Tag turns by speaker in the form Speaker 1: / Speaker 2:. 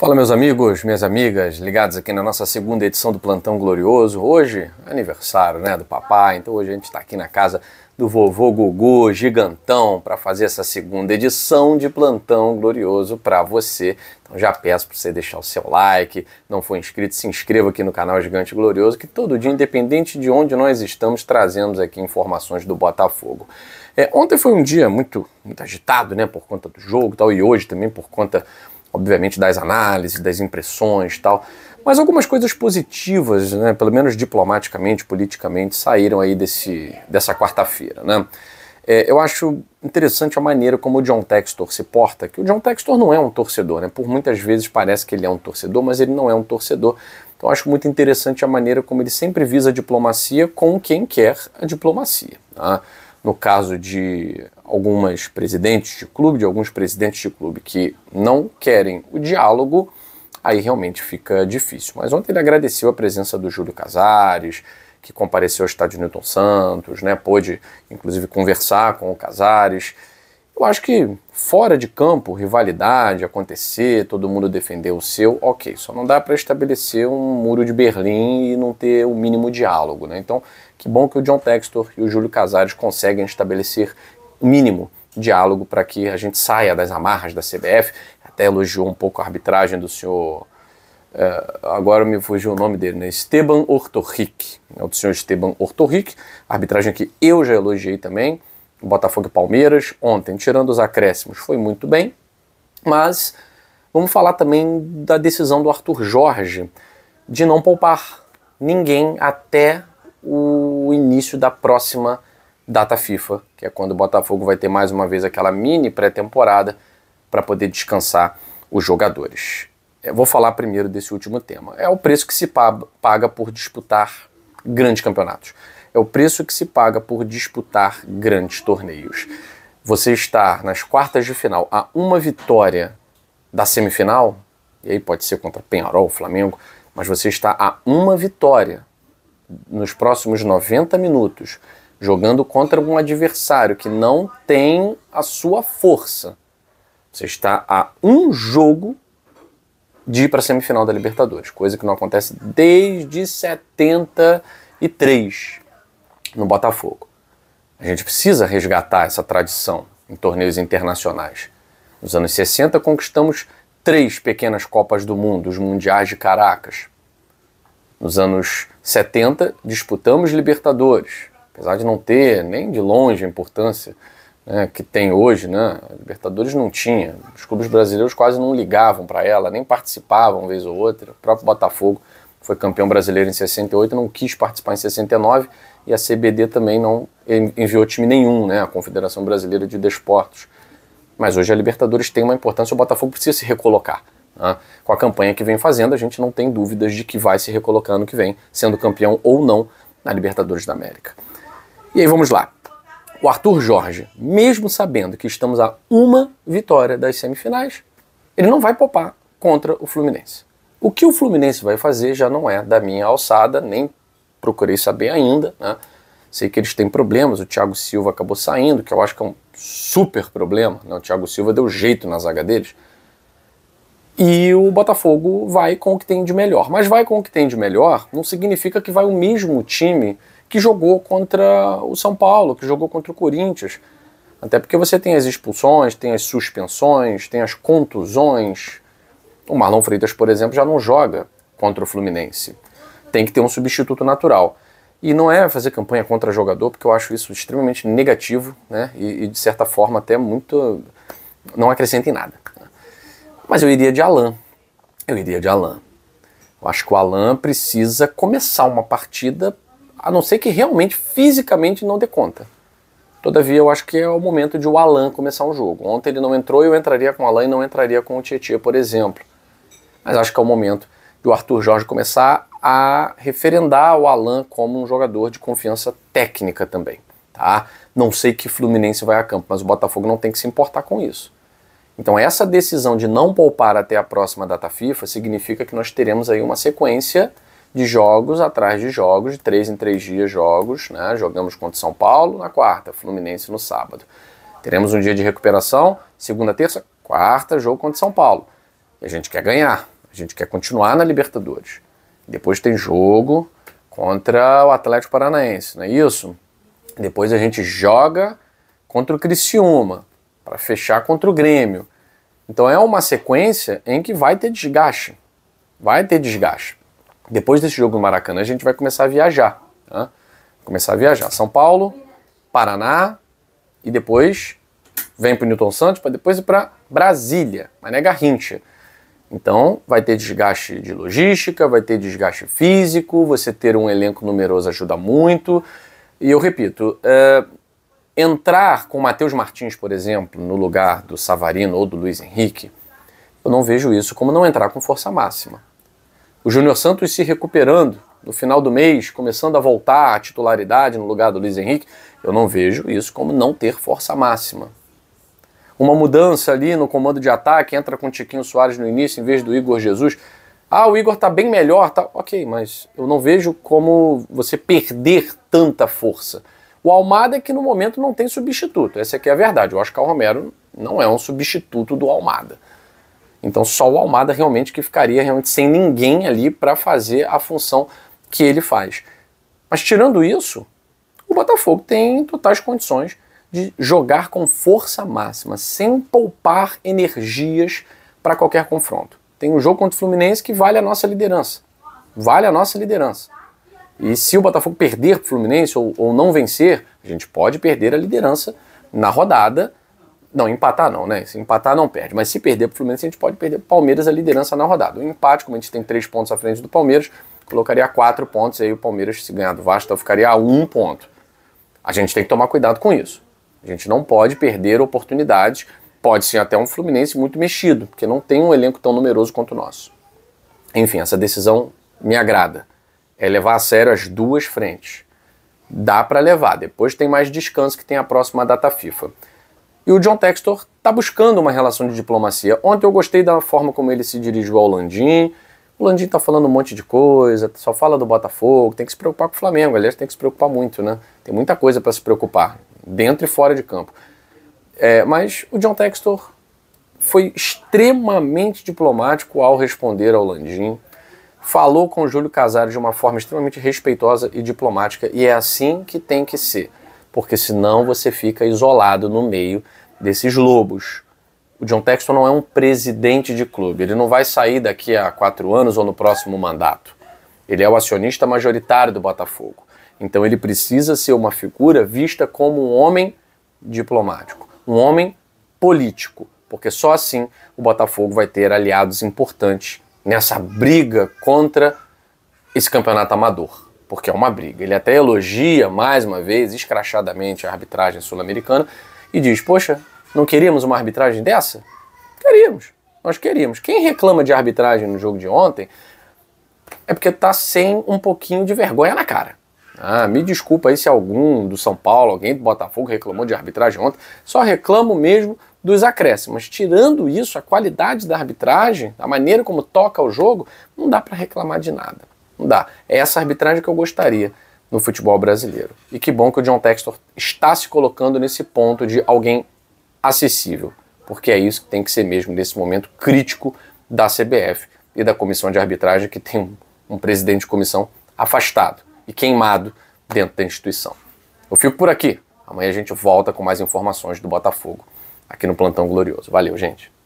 Speaker 1: Fala, meus amigos, minhas amigas, ligados aqui na nossa segunda edição do Plantão Glorioso. Hoje, aniversário né, do papai, então hoje a gente está aqui na casa do vovô Gugu Gigantão para fazer essa segunda edição de Plantão Glorioso para você. Então já peço para você deixar o seu like, não for inscrito, se inscreva aqui no canal Gigante Glorioso, que todo dia, independente de onde nós estamos, trazemos aqui informações do Botafogo. É, ontem foi um dia muito, muito agitado, né, por conta do jogo e tal, e hoje também por conta obviamente das análises, das impressões tal, mas algumas coisas positivas, né, pelo menos diplomaticamente, politicamente, saíram aí desse, dessa quarta-feira. Né? É, eu acho interessante a maneira como o John Textor se porta, que o John Textor não é um torcedor, né? por muitas vezes parece que ele é um torcedor, mas ele não é um torcedor. Então acho muito interessante a maneira como ele sempre visa a diplomacia com quem quer a diplomacia. Tá? no caso de algumas presidentes de clube, de alguns presidentes de clube que não querem o diálogo, aí realmente fica difícil. Mas ontem ele agradeceu a presença do Júlio Casares, que compareceu ao estádio Newton Santos, né? Pôde, inclusive, conversar com o Casares. Eu acho que fora de campo, rivalidade acontecer, todo mundo defender o seu, ok. Só não dá para estabelecer um muro de Berlim e não ter o mínimo diálogo, né? Então, que bom que o John Textor e o Júlio Casares conseguem estabelecer mínimo diálogo para que a gente saia das amarras da CBF. Até elogiou um pouco a arbitragem do senhor. Eh, agora me fugiu o nome dele, né? Esteban Ortorric. É o senhor Esteban Ortorric. Arbitragem que eu já elogiei também. Botafogo e Palmeiras ontem, tirando os acréscimos, foi muito bem. Mas vamos falar também da decisão do Arthur Jorge de não poupar ninguém até o início da próxima data FIFA, que é quando o Botafogo vai ter mais uma vez aquela mini pré-temporada para poder descansar os jogadores. Eu vou falar primeiro desse último tema. É o preço que se paga por disputar grandes campeonatos. É o preço que se paga por disputar grandes torneios. Você estar nas quartas de final a uma vitória da semifinal, e aí pode ser contra Penharol, Flamengo, mas você está a uma vitória nos próximos 90 minutos, jogando contra um adversário que não tem a sua força. Você está a um jogo de ir para a semifinal da Libertadores, coisa que não acontece desde 73 no Botafogo. A gente precisa resgatar essa tradição em torneios internacionais. Nos anos 60 conquistamos três pequenas Copas do Mundo, os Mundiais de Caracas. Nos anos 70 disputamos Libertadores, apesar de não ter nem de longe a importância né, que tem hoje, né? A Libertadores não tinha, os clubes brasileiros quase não ligavam para ela, nem participavam uma vez ou outra, o próprio Botafogo foi campeão brasileiro em 68, não quis participar em 69 e a CBD também não enviou time nenhum, né? A Confederação Brasileira de Desportos. Mas hoje a Libertadores tem uma importância, o Botafogo precisa se recolocar. Né? Com a campanha que vem fazendo, a gente não tem dúvidas de que vai se recolocar ano que vem, sendo campeão ou não na Libertadores da América. E aí vamos lá. O Arthur Jorge, mesmo sabendo que estamos a uma vitória das semifinais, ele não vai poupar contra o Fluminense. O que o Fluminense vai fazer já não é da minha alçada, nem procurei saber ainda. Né? Sei que eles têm problemas, o Thiago Silva acabou saindo, que eu acho que é um super problema. Né? O Thiago Silva deu jeito na zaga deles. E o Botafogo vai com o que tem de melhor. Mas vai com o que tem de melhor não significa que vai o mesmo time que jogou contra o São Paulo, que jogou contra o Corinthians. Até porque você tem as expulsões, tem as suspensões, tem as contusões, o Marlon Freitas, por exemplo, já não joga contra o Fluminense. Tem que ter um substituto natural. E não é fazer campanha contra jogador, porque eu acho isso extremamente negativo, né? E, e de certa forma até muito. não acrescenta em nada. Mas eu iria de Alain. Eu iria de Alain. Eu acho que o Alain precisa começar uma partida, a não ser que realmente fisicamente não dê conta. Todavia, eu acho que é o momento de o Alain começar um jogo. Ontem ele não entrou, eu entraria com o Alain e não entraria com o Tietchan, por exemplo mas acho que é o momento de o Arthur Jorge começar a referendar o Alan como um jogador de confiança técnica também. Tá? Não sei que Fluminense vai a campo, mas o Botafogo não tem que se importar com isso. Então essa decisão de não poupar até a próxima data FIFA significa que nós teremos aí uma sequência de jogos atrás de jogos, de três em três dias jogos, né? Jogamos contra São Paulo na quarta, Fluminense no sábado. Teremos um dia de recuperação, segunda, terça, quarta, jogo contra São Paulo. E a gente quer ganhar, a gente quer continuar na Libertadores. Depois tem jogo contra o Atlético Paranaense, não é isso? Depois a gente joga contra o Criciúma, para fechar contra o Grêmio. Então é uma sequência em que vai ter desgaste. Vai ter desgaste. Depois desse jogo no Maracanã, a gente vai começar a viajar. Né? Começar a viajar. São Paulo, Paraná e depois vem para o Newton Santos para depois ir para Brasília, Mané Garrincha. Então, vai ter desgaste de logística, vai ter desgaste físico, você ter um elenco numeroso ajuda muito. E eu repito, é, entrar com o Matheus Martins, por exemplo, no lugar do Savarino ou do Luiz Henrique, eu não vejo isso como não entrar com força máxima. O Júnior Santos se recuperando no final do mês, começando a voltar à titularidade no lugar do Luiz Henrique, eu não vejo isso como não ter força máxima uma mudança ali no comando de ataque, entra com o Tiquinho Soares no início em vez do Igor Jesus. Ah, o Igor tá bem melhor, tá? Ok, mas eu não vejo como você perder tanta força. O Almada é que no momento não tem substituto. Essa aqui é a verdade. O Oscar Romero não é um substituto do Almada. Então só o Almada realmente que ficaria realmente sem ninguém ali para fazer a função que ele faz. Mas tirando isso, o Botafogo tem totais condições de jogar com força máxima, sem poupar energias para qualquer confronto. Tem um jogo contra o Fluminense que vale a nossa liderança. Vale a nossa liderança. E se o Botafogo perder para o Fluminense ou, ou não vencer, a gente pode perder a liderança na rodada. Não, empatar não, né? Se empatar não perde. Mas se perder para o Fluminense, a gente pode perder para o Palmeiras a liderança na rodada. O empate, como a gente tem três pontos à frente do Palmeiras, colocaria quatro pontos. E aí o Palmeiras, se ganhar do Vasco, então ficaria a um ponto. A gente tem que tomar cuidado com isso. A gente não pode perder oportunidades. Pode ser até um Fluminense muito mexido, porque não tem um elenco tão numeroso quanto o nosso. Enfim, essa decisão me agrada. É levar a sério as duas frentes. Dá para levar. Depois tem mais descanso que tem a próxima data FIFA. E o John Textor está buscando uma relação de diplomacia. Ontem eu gostei da forma como ele se dirigiu ao Landim. O Landim tá falando um monte de coisa, só fala do Botafogo, tem que se preocupar com o Flamengo. Aliás, tem que se preocupar muito, né? Tem muita coisa para se preocupar dentro e fora de campo. É, mas o John Textor foi extremamente diplomático ao responder ao Landim, falou com o Júlio Casares de uma forma extremamente respeitosa e diplomática, e é assim que tem que ser, porque senão você fica isolado no meio desses lobos. O John Texton não é um presidente de clube, ele não vai sair daqui a quatro anos ou no próximo mandato. Ele é o acionista majoritário do Botafogo. Então ele precisa ser uma figura vista como um homem diplomático, um homem político, porque só assim o Botafogo vai ter aliados importantes nessa briga contra esse campeonato amador, porque é uma briga. Ele até elogia mais uma vez escrachadamente a arbitragem sul-americana e diz: "Poxa, não queríamos uma arbitragem dessa? Queríamos. Nós queríamos. Quem reclama de arbitragem no jogo de ontem é porque tá sem um pouquinho de vergonha na cara. Ah, me desculpa aí se algum do São Paulo, alguém do Botafogo reclamou de arbitragem ontem. Só reclamo mesmo dos acréscimos. Tirando isso, a qualidade da arbitragem, a maneira como toca o jogo, não dá para reclamar de nada. Não dá. É essa arbitragem que eu gostaria no futebol brasileiro. E que bom que o John Textor está se colocando nesse ponto de alguém acessível, porque é isso que tem que ser mesmo nesse momento crítico da CBF e da comissão de arbitragem que tem um, um presidente de comissão afastado e queimado dentro da instituição. Eu fico por aqui. Amanhã a gente volta com mais informações do Botafogo aqui no Plantão Glorioso. Valeu, gente.